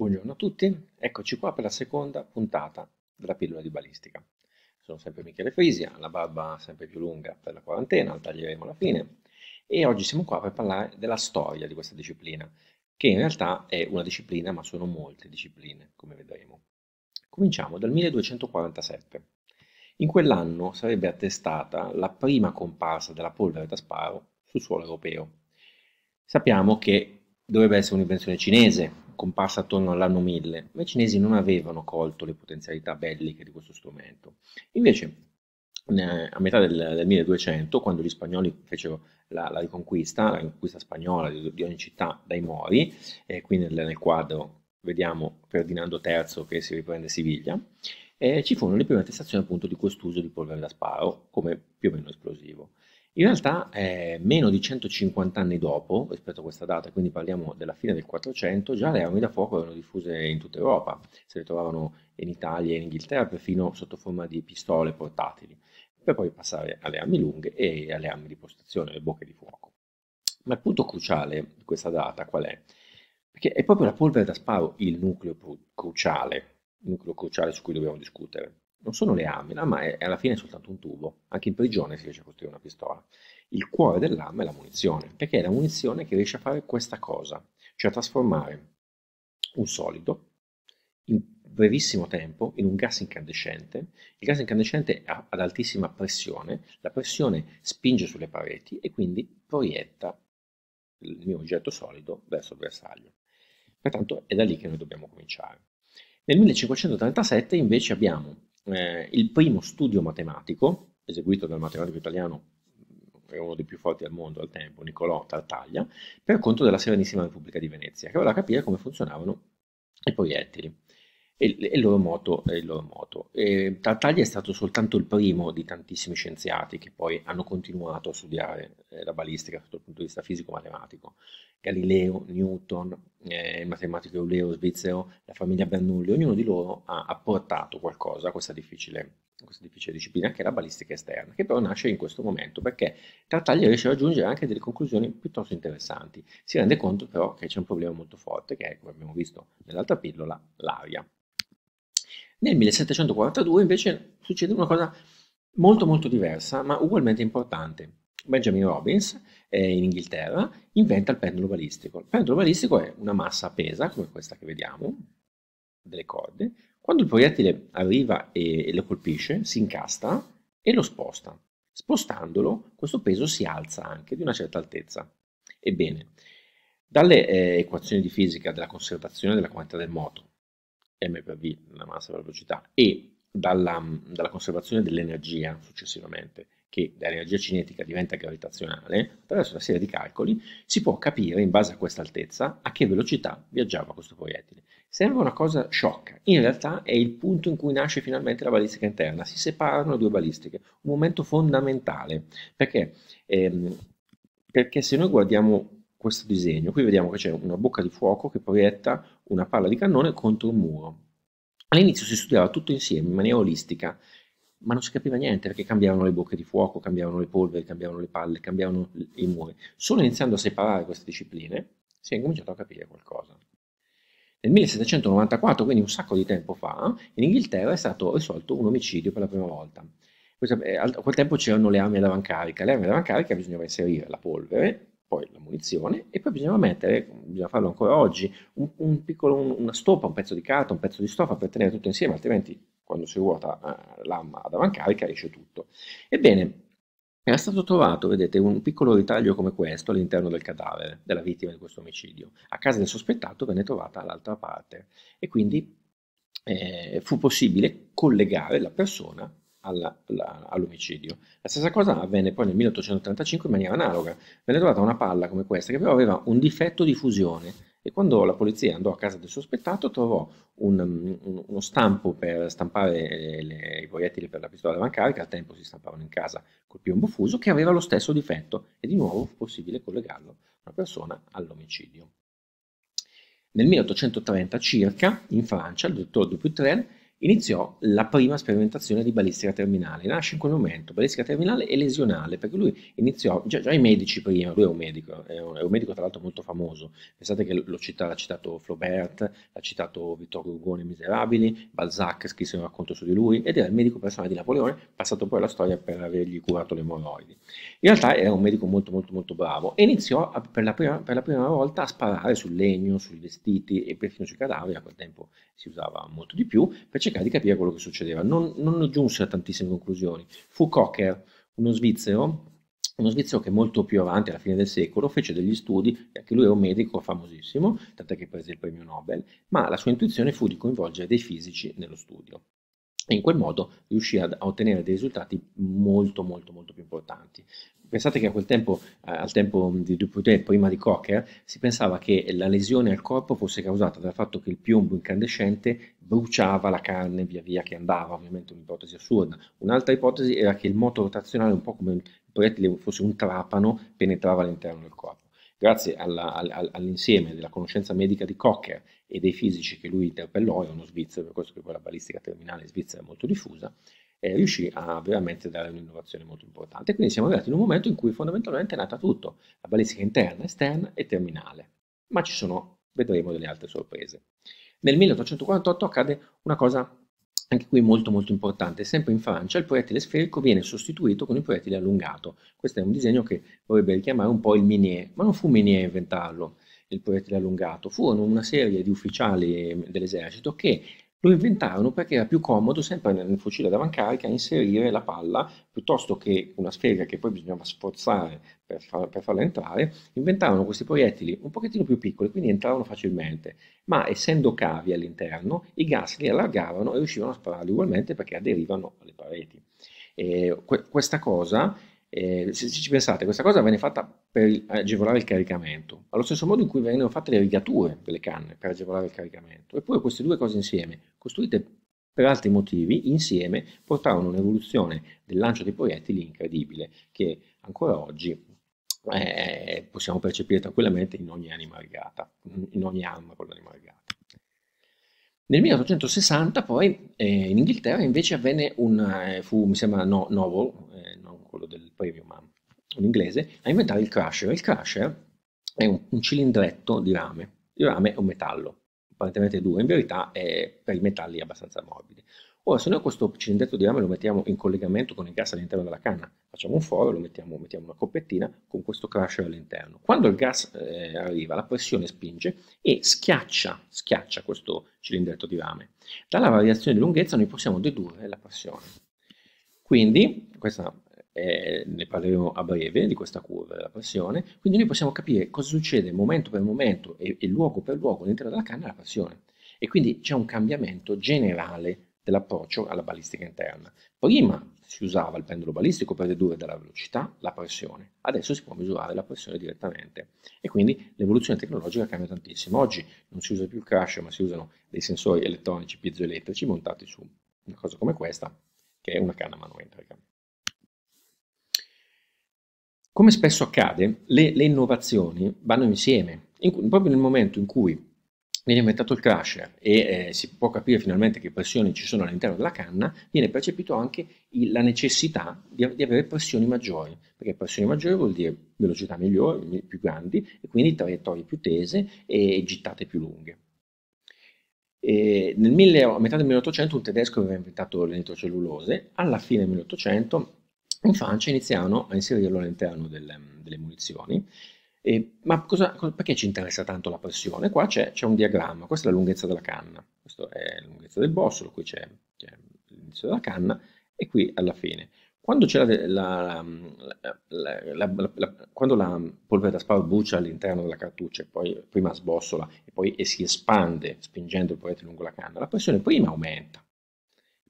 Buongiorno a tutti, eccoci qua per la seconda puntata della pillola di balistica. Sono sempre Michele Frisia, la barba sempre più lunga per la quarantena, la taglieremo alla fine e oggi siamo qua per parlare della storia di questa disciplina, che in realtà è una disciplina ma sono molte discipline, come vedremo. Cominciamo dal 1247. In quell'anno sarebbe attestata la prima comparsa della polvere da sparo sul suolo europeo. Sappiamo che dovrebbe essere un'invenzione cinese, comparsa attorno all'anno 1000, ma i cinesi non avevano colto le potenzialità belliche di questo strumento. Invece, a metà del, del 1200, quando gli spagnoli fecero la, la, riconquista, la riconquista spagnola di, di ogni città dai Mori, e qui nel, nel quadro vediamo Ferdinando III che si riprende Siviglia, eh, ci furono le prime attestazioni appunto di quest'uso di polvere da sparo come più o meno esplosivo. In realtà, eh, meno di 150 anni dopo, rispetto a questa data, quindi parliamo della fine del 400, già le armi da fuoco erano diffuse in tutta Europa, si ritrovavano in Italia e in Inghilterra perfino sotto forma di pistole portatili, per poi passare alle armi lunghe e alle armi di postazione, le bocche di fuoco. Ma il punto cruciale di questa data qual è? Perché è proprio la polvere da sparo il nucleo cruciale, il nucleo cruciale su cui dobbiamo discutere non sono le amela, ma è, alla fine soltanto un tubo. Anche in prigione si riesce a costruire una pistola. Il cuore dell'arma è la munizione, perché è la munizione che riesce a fare questa cosa, cioè a trasformare un solido in brevissimo tempo in un gas incandescente. Il gas incandescente è ad altissima pressione, la pressione spinge sulle pareti e quindi proietta il mio oggetto solido verso il bersaglio. Pertanto è da lì che noi dobbiamo cominciare. Nel 1537 invece abbiamo eh, il primo studio matematico, eseguito dal matematico italiano, che è uno dei più forti al mondo al tempo, Niccolò Tartaglia, per conto della Serenissima Repubblica di Venezia, che voleva capire come funzionavano i proiettili e il loro moto. Il loro moto. Tartaglia è stato soltanto il primo di tantissimi scienziati che poi hanno continuato a studiare eh, la balistica sotto il punto di vista fisico-matematico. Galileo, Newton, eh, il matematico Euleo svizzero, la famiglia Bernoulli, ognuno di loro ha apportato qualcosa a questa difficile, a questa difficile disciplina che è la balistica esterna, che però nasce in questo momento perché Tartaglia riesce a raggiungere anche delle conclusioni piuttosto interessanti. Si rende conto però che c'è un problema molto forte che è, come abbiamo visto nell'altra pillola, l'aria. Nel 1742 invece succede una cosa molto molto diversa, ma ugualmente importante. Benjamin Robbins, eh, in Inghilterra, inventa il pendolo balistico. Il pendolo balistico è una massa appesa, come questa che vediamo, delle corde. Quando il proiettile arriva e lo colpisce, si incasta e lo sposta. Spostandolo, questo peso si alza anche di una certa altezza. Ebbene, dalle eh, equazioni di fisica della conservazione della quantità del moto m per v, la massa per velocità, e dalla, dalla conservazione dell'energia successivamente, che dall'energia cinetica diventa gravitazionale, attraverso una serie di calcoli si può capire, in base a questa altezza, a che velocità viaggiava questo proiettile. Sembra una cosa sciocca, in realtà è il punto in cui nasce finalmente la balistica interna, si separano le due balistiche, un momento fondamentale, perché, ehm, perché se noi guardiamo questo disegno, qui vediamo che c'è una bocca di fuoco che proietta una palla di cannone contro un muro. All'inizio si studiava tutto insieme in maniera olistica, ma non si capiva niente perché cambiavano le bocche di fuoco, cambiavano le polveri, cambiavano le palle, cambiavano i muri. Solo iniziando a separare queste discipline si è cominciato a capire qualcosa. Nel 1794, quindi un sacco di tempo fa, in Inghilterra è stato risolto un omicidio per la prima volta. Eh, a quel tempo c'erano le armi ad avancarica, le armi ad avancarica bisognava inserire la polvere definizione e poi bisogna mettere, bisogna farlo ancora oggi, un, un piccolo, un, una stoppa, un pezzo di carta, un pezzo di stoffa per tenere tutto insieme, altrimenti quando si ruota eh, l'amma ad avancarica esce tutto. Ebbene, era stato trovato, vedete, un piccolo ritaglio come questo all'interno del cadavere della vittima di questo omicidio. A casa del sospettato venne trovata l'altra parte e quindi eh, fu possibile collegare la persona alla, alla, all'omicidio. La stessa cosa avvenne poi nel 1835 in maniera analoga. Venne trovata una palla come questa che però aveva un difetto di fusione e quando la polizia andò a casa del sospettato trovò un, mm, un, uno stampo per stampare le, eh, le, i proiettili per la pistola che al tempo si stampavano in casa col piombo fuso, che aveva lo stesso difetto e di nuovo fu possibile collegarlo una persona all'omicidio. Nel 1830 circa, in Francia, il dottor Dupuytren iniziò la prima sperimentazione di balistica terminale. Nasce in quel momento balistica terminale e lesionale, perché lui iniziò già, già i medici prima, lui è un medico, è un, è un, medico tra l'altro molto famoso, pensate che lo cita, l'ha citato Flaubert, l'ha citato Vittorio Ugone Miserabili, Balzac scrisse un racconto su di lui ed era il medico personale di Napoleone, passato poi alla storia per avergli curato le emorroidi. In realtà era un medico molto molto molto bravo e iniziò a, per, la prima, per la prima volta a sparare sul legno, sui vestiti e perfino sui cadaveri, a quel tempo si usava molto di più, per cercare cercare di capire quello che succedeva. Non, non giunse a tantissime conclusioni. Fu Cocker, uno svizzero, uno svizzero che molto più avanti, alla fine del secolo, fece degli studi, anche lui è un medico famosissimo, tant'è che prese il premio Nobel, ma la sua intuizione fu di coinvolgere dei fisici nello studio e in quel modo riuscì a ottenere dei risultati molto molto molto più importanti. Pensate che a quel tempo, eh, al tempo di Duputé, prima di Cocker, si pensava che la lesione al corpo fosse causata dal fatto che il piombo incandescente bruciava la carne via via che andava, ovviamente un'ipotesi assurda. Un'altra ipotesi era che il moto rotazionale, un po' come il proiettile fosse un trapano, penetrava all'interno del corpo grazie alla, all'insieme della conoscenza medica di Cocker e dei fisici che lui interpellò, è uno svizzero, per questo che poi la balistica terminale in Svizzera è molto diffusa, eh, riuscì a veramente dare un'innovazione molto importante. Quindi siamo arrivati in un momento in cui fondamentalmente è nata tutto, la balistica interna, esterna e terminale. Ma ci sono, vedremo, delle altre sorprese. Nel 1848 accade una cosa anche qui molto molto importante, sempre in Francia il proiettile sferico viene sostituito con il proiettile allungato. Questo è un disegno che vorrebbe richiamare un po' il Minier, ma non fu Minier a inventarlo, il proiettile allungato, furono una serie di ufficiali ehm, dell'esercito che lo inventarono perché era più comodo sempre nel fucile da mancarica inserire la palla piuttosto che una sfera che poi bisognava sforzare per, far, per, farla entrare. Inventarono questi proiettili un pochettino più piccoli, quindi entravano facilmente, ma essendo cavi all'interno, i gas li allargavano e riuscivano a spararli ugualmente perché aderivano alle pareti. Que- questa cosa eh, se ci pensate, questa cosa venne fatta per agevolare il caricamento, allo stesso modo in cui venivano fatte le rigature delle canne per agevolare il caricamento. Eppure queste due cose insieme, costruite per altri motivi, insieme portarono un'evoluzione del lancio dei proiettili incredibile, che ancora oggi eh, possiamo percepire tranquillamente in ogni anima rigata, in ogni arma con l'anima rigata. Nel 1860 poi eh, in Inghilterra invece avvenne un, eh, fu mi sembra no, Novel, eh, quello del premium ma un inglese, a inventare il crusher. Il crusher è un, un cilindretto di rame, il rame è un metallo, apparentemente duro, in verità è per i metalli abbastanza morbidi. Ora, se noi questo cilindretto di rame lo mettiamo in collegamento con il gas all'interno della canna, facciamo un foro, lo mettiamo, mettiamo una coppettina con questo crusher all'interno. Quando il gas eh, arriva, la pressione spinge e schiaccia, schiaccia questo cilindretto di rame. Dalla variazione di lunghezza noi possiamo dedurre la pressione. Quindi, questa eh, ne parleremo a breve di questa curva della pressione, quindi noi possiamo capire cosa succede momento per momento e, e luogo per luogo all'interno della canna la pressione e quindi c'è un cambiamento generale dell'approccio alla balistica interna. Prima si usava il pendolo balistico per dedurre dalla velocità la pressione, adesso si può misurare la pressione direttamente e quindi l'evoluzione tecnologica cambia tantissimo. Oggi non si usa più il crash, ma si usano dei sensori elettronici piezoelettrici montati su una cosa come questa che è una canna manometrica. Come spesso accade, le, le innovazioni vanno insieme. In, proprio nel momento in cui viene inventato il crusher e eh, si può capire finalmente che pressioni ci sono all'interno della canna, viene percepito anche il, la necessità di, di, avere pressioni maggiori, perché pressioni maggiori vuol dire velocità migliori, più grandi, e quindi traiettorie più tese e gittate più lunghe. E nel mille, a metà del 1800 un tedesco aveva inventato le nitrocellulose, alla fine del 1800 in Francia iniziarono a inserirlo all'interno delle, delle munizioni. E, ma cosa, perché ci interessa tanto la pressione? Qua c'è, un diagramma, questa è la lunghezza della canna, questa è la lunghezza del bossolo, qui c'è, l'inizio della canna e qui alla fine. Quando, la, la, la, quando la, polvere da sparo brucia all'interno della cartuccia, poi prima sbossola e poi e si espande spingendo il proiettile lungo la canna, la pressione prima aumenta,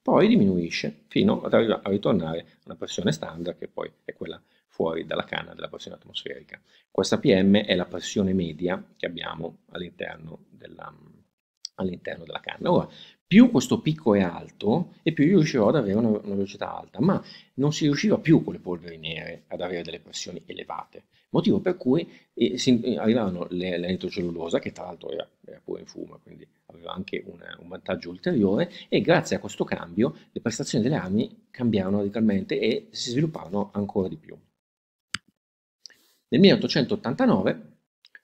poi diminuisce fino ad arrivare a ritornare a una pressione standard che poi è quella fuori dalla canna della pressione atmosferica. Questa PM è la pressione media che abbiamo all'interno della, all'interno della canna. Ora, più questo picco è alto e più io riuscirò ad avere una, una, velocità alta, ma non si riusciva più con le polveri nere ad avere delle pressioni elevate motivo per cui eh, si, eh, arrivavano le, che tra l'altro era, era pure in fumo, quindi aveva anche una, un vantaggio ulteriore, e grazie a questo cambio le prestazioni delle armi cambiarono radicalmente e si svilupparono ancora di più. Nel 1889,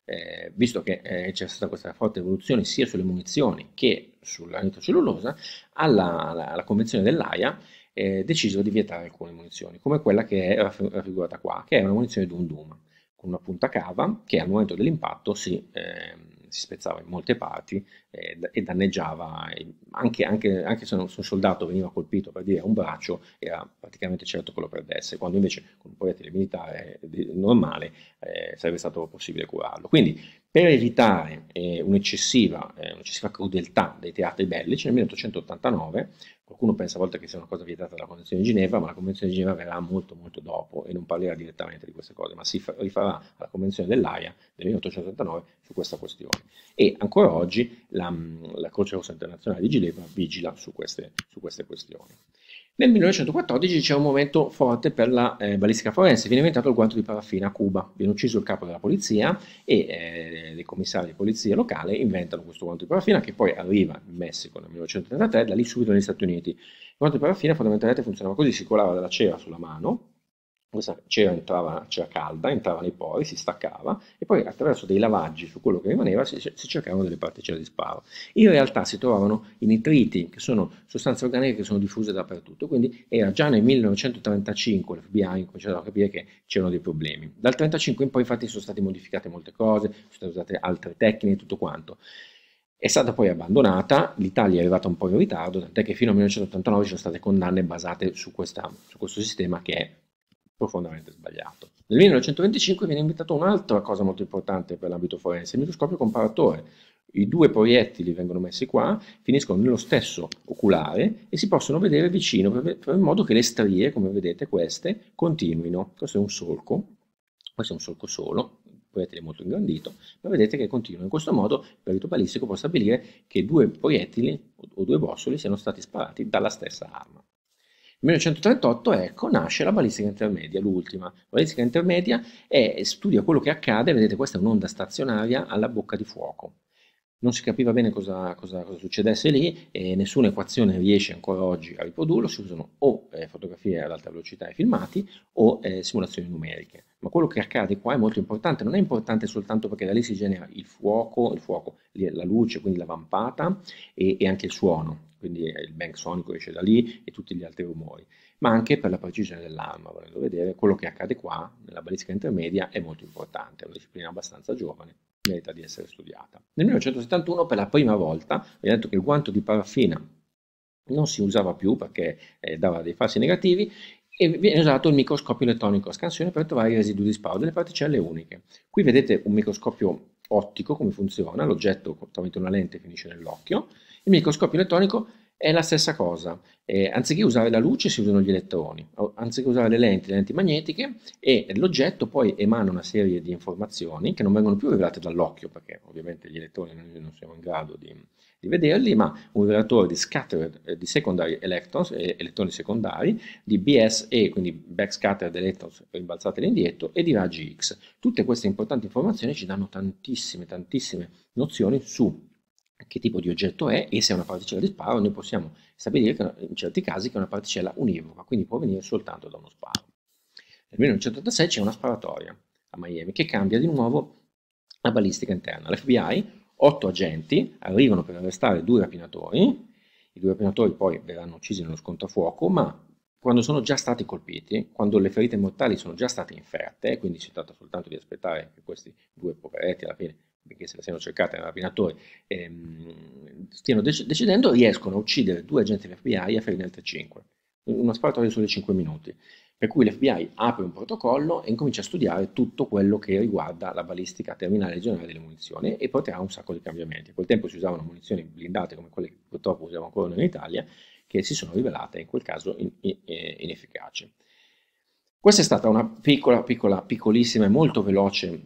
eh, visto che eh, c'è stata questa forte evoluzione sia sulle munizioni che sulla nitrocellulosa, alla, alla, alla Convenzione dell'AIA eh, decisero di vietare alcune munizioni, come quella che è raffigurata qua, che è una munizione Dum Dum una punta cava che al momento dell'impatto si, eh, si, spezzava in molte parti eh, e danneggiava, anche, anche, anche, se un soldato veniva colpito per dire un braccio era praticamente certo che lo perdesse, quando invece con un proiettile militare eh, normale eh, sarebbe stato possibile curarlo. Quindi per evitare eh, un'eccessiva, eh, un'eccessiva, crudeltà dei teatri bellici nel 1889 Qualcuno pensa a volte che sia una cosa vietata dalla Convenzione di Ginevra, ma la Convenzione di Ginevra verrà molto molto dopo e non parlerà direttamente di queste cose, ma si rifarà alla Convenzione dell'AIA del 1889 su questa questione. E ancora oggi la, mm, la Croce Rossa Internazionale di Ginevra vigila su queste, su queste questioni. Nel 1914 c'è un momento forte per la eh, balistica forense, viene inventato il guanto di paraffina a Cuba, viene ucciso il capo della polizia e eh, dei commissari di polizia locale inventano questo guanto di paraffina che poi arriva in Messico nel 1933, da lì subito negli Stati Uniti. Il guanto di paraffina fondamentalmente funzionava così, si colava della cera sulla mano, questa cera entrava, cera calda, entrava nei pori, si staccava e poi attraverso dei lavaggi su quello che rimaneva si, si cercavano delle particelle di sparo. In realtà si trovavano i nitriti, che sono sostanze organiche che sono diffuse dappertutto, quindi era già nel 1935 l'FBI cominciava a capire che c'erano dei problemi. Dal 1935 in poi infatti sono state modificate molte cose, sono state usate altre tecniche e tutto quanto. È stata poi abbandonata, l'Italia è arrivata un po' in ritardo, tant'è che fino al 1989 ci sono state condanne basate su, questa, su questo sistema che è profondamente sbagliato. Nel 1925 viene inventata un'altra cosa molto importante per l'ambito forense, il microscopio comparatore. I due proiettili vengono messi qua, finiscono nello stesso oculare e si possono vedere vicino, in modo che le strie, come vedete queste, continuino. Questo è un solco, questo è un solco solo, il proiettile molto ingrandito, ma vedete che continua. In questo modo il perito balistico può stabilire che due proiettili o due bossoli siano stati sparati dalla stessa arma. 1938 ecco, nasce la balistica intermedia, l'ultima. La balistica intermedia è, studia quello che accade, vedete questa è un'onda stazionaria alla bocca di fuoco non si capiva bene cosa, cosa, cosa succedesse lì e nessuna equazione riesce ancora oggi a riprodurlo, si usano o eh, fotografie ad alta velocità e filmati o eh, simulazioni numeriche. Ma quello che accade qua è molto importante, non è importante soltanto perché da lì si genera il fuoco, il fuoco la luce, quindi la vampata e, e anche il suono, quindi il bank sonico esce da lì e tutti gli altri rumori, ma anche per la precisione dell'arma, volendo vedere quello che accade qua nella balistica intermedia è molto importante, è una disciplina abbastanza giovane merita di essere studiata. Nel 1971 per la prima volta abbiamo detto che il guanto di paraffina non si usava più perché eh, dava dei falsi negativi e viene usato il microscopio elettronico a scansione per trovare i residui di sparo delle particelle uniche. Qui vedete un microscopio ottico come funziona, l'oggetto tramite una lente finisce nell'occhio, il microscopio elettronico è la stessa cosa, eh, anziché usare la luce si usano gli elettroni, anziché usare le lenti, le lenti magnetiche e l'oggetto poi emana una serie di informazioni che non vengono più rivelate dall'occhio perché ovviamente gli elettroni non siamo in grado di, di vederli, ma un rivelatore di scatter eh, di secondary electrons, eh, elettroni secondari, di BSE, quindi backscatter di electrons rimbalzateli all'indietro, e di raggi X. Tutte queste importanti informazioni ci danno tantissime, tantissime nozioni su che tipo di oggetto è e se è una particella di sparo noi possiamo stabilire che in certi casi che è una particella univoca, quindi può venire soltanto da uno sparo. Nel 1986 c'è una sparatoria a Miami che cambia di nuovo la balistica interna. L'FBI, otto agenti, arrivano per arrestare due rapinatori, i due rapinatori poi verranno uccisi nello scontro a fuoco, ma quando sono già stati colpiti, quando le ferite mortali sono già state inferte, quindi si tratta soltanto di aspettare che questi due poveretti alla fine perché se la siano cercate da rapinatore, ehm, stiano dec- decidendo, riescono a uccidere due agenti dell'FBI e a farne altri 5. Una sparatoria sulle 5 minuti. Per cui l'FBI apre un protocollo e incomincia a studiare tutto quello che riguarda la balistica terminale regionale delle munizioni e porterà un sacco di cambiamenti. A quel tempo si usavano munizioni blindate come quelle che purtroppo usiamo ancora noi in Italia, che si sono rivelate in quel caso in, in, eh, inefficaci. Questa è stata una piccola, piccola, piccolissima e molto veloce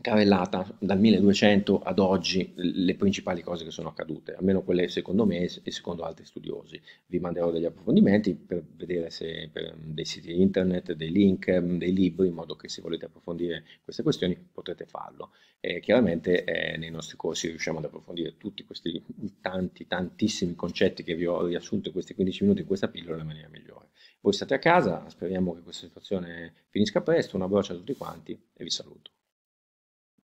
cavellata dal 1200 ad oggi le principali cose che sono accadute, almeno quelle secondo me e secondo altri studiosi. Vi manderò degli approfondimenti per vedere se per dei siti internet, dei link, dei libri, in modo che se volete approfondire queste questioni potete farlo. E chiaramente eh, nei nostri corsi riusciamo ad approfondire tutti questi tanti, tantissimi concetti che vi ho riassunto in questi 15 minuti in questa pillola nella maniera migliore. Voi state a casa, speriamo che questa situazione finisca presto, un abbraccio a tutti quanti e vi saluto.